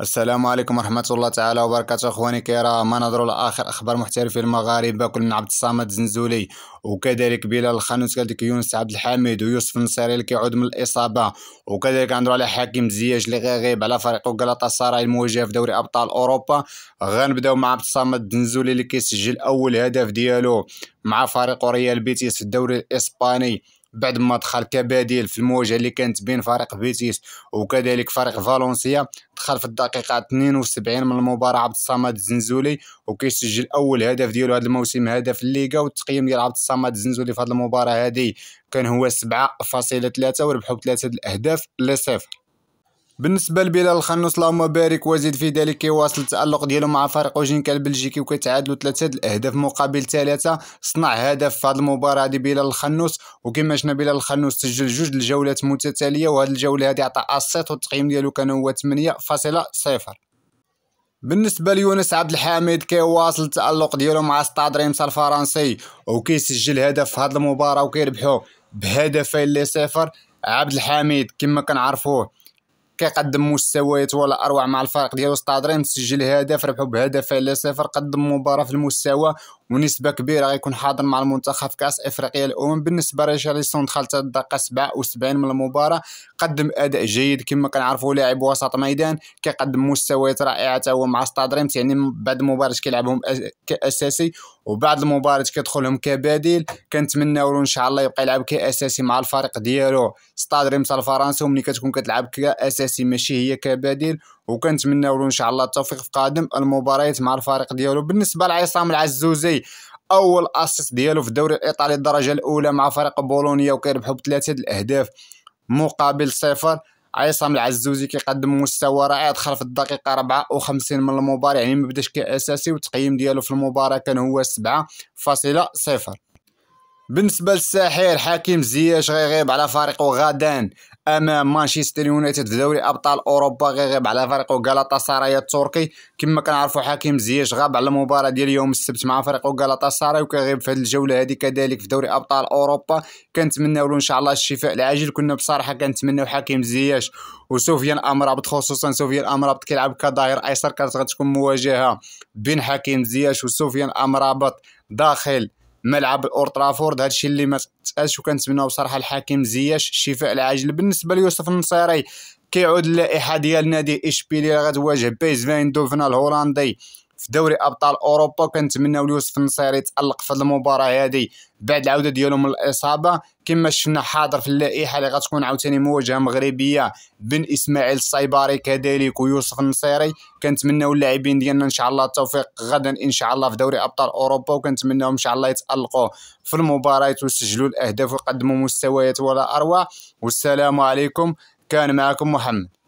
السلام عليكم ورحمة الله تعالى وبركاته اخواني الكرام نظروا لآخر أخبار محترفي المغاربة كل من عبد الصمد زنزولي وكذلك بلال الخانوس كذلك يونس عبد الحميد ويوسف النصيري اللي كيعود من الإصابة وكذلك غنهضروا على حكيم زياش اللي غيغيب على غلطة غالاتاسراي المواجهة في دوري أبطال أوروبا غنبداو مع عبد الصمد زنزولي اللي كيسجل أول هدف ديالو مع فريق ريال بيتيس في الدوري الإسباني بعد ما دخل كبديل في الموجه اللي كانت بين فريق بيتيس وكذلك فريق فالونسيا دخل في الدقيقه 72 من المباراه عبد الصمد الزنزولي وكيسجل اول هدف ديالو هذا الموسم هدف الليغا والتقييم ديال عبد الصمد الزنزولي في هذه المباراه هذه كان هو 7.3 وربحوا ثلاثه الاهداف لصفر بالنسبه لبلال الخنوس اللهم بارك وزيد في ذلك كيواصل التالق ديالو مع فريق اوجينكا البلجيكي وكيتعادلوا ثلاثه الاهداف مقابل ثلاثه صنع هدف في هذه المباراه دي بلال الخنوس وكما شفنا بلال الخنوس سجل جوج الجولات متتاليه وهذه الجوله هذه عطى اسيط والتقييم ديالو كان هو 8.0 بالنسبة ليونس عبد الحميد كيواصل التألق ديالو مع ستاد ريمس الفرنسي وكيسجل هدف في هذه المباراة وكيربحو بهدفين لصفر عبد الحميد كما كنعرفوه كيقدم مستويات ولا اروع مع الفريق ديالو استادرين سجل هدف ربحوا بهدف لا صفر قدم مباراه في المستوى ونسبه كبيره غيكون حاضر مع المنتخب في كاس افريقيا الامم بالنسبه لريشاليسون دخل حتى الدقه 77 من المباراه قدم اداء جيد كما كنعرفوا لاعب وسط ميدان كيقدم مستويات رائعه هو مع ستادريمت يعني بعد مباراه كيلعبهم كاساسي وبعد المباراة كيدخلهم كبديل كنتمناو ان شاء الله يبقى يلعب كاساسي مع الفريق ديالو ستاد ريمس الفرنسي وملي كتكون كتلعب كاساسي ماشي هي كبديل وكنتمناو ان شاء الله التوفيق في قادم المباريات مع الفريق ديالو بالنسبه لعصام العزوزي اول اسيس ديالو في الدوري الايطالي الدرجه الاولى مع فريق بولونيا وكيربحوا بثلاثه الاهداف مقابل صفر عصام العزوزي كيقدم مستوى رائع دخل في الدقيقة 54 من المباراة يعني ما بداش كأساسي والتقييم ديالو في المباراة كان هو 7.0 بالنسبة للساحر حكيم زياش غيغيب على فريقه غدا امام مانشستر يونايتد في دوري ابطال اوروبا غيغيب على فريقه غالاطا سراي التركي كما كنعرفوا حكيم زياش غاب على المباراه ديال يوم السبت مع فريقه غالاطا سراي وكيغيب في هذه الجوله هذه كذلك في دوري ابطال اوروبا كنتمناو له ان شاء الله الشفاء العاجل كنا بصراحه كنتمناو حكيم زياش وسوفيان امرابط خصوصا سوفيان امرابط كيلعب كظاهر ايسر كانت غتكون مواجهه بين حكيم زياش وسوفيان امرابط داخل ملعب الاورد ترافورد هادشي اللي ما تسالش وكنتمناو بصراحه الحكيم زياش الشفاء العاجل بالنسبه ليوسف النصيري كيعود اللائحه ديال نادي اشبيليه غتواجه بيز فاين دوفنا الهولندي في دوري ابطال اوروبا كنتمناو ليوسف النصيري يتالق في هذه المباراه هذه بعد العوده ديالو من الاصابه كما شفنا حاضر في اللائحه اللي غتكون عاوتاني مواجهه مغربيه بين اسماعيل الصايباري كذلك ويوسف النصيري كنتمناو اللاعبين ديالنا ان شاء الله التوفيق غدا ان شاء الله في دوري ابطال اوروبا وكنتمناو ان شاء الله يتالقوا في المباريات ويسجلوا الاهداف ويقدموا مستويات ولا اروع والسلام عليكم كان معكم محمد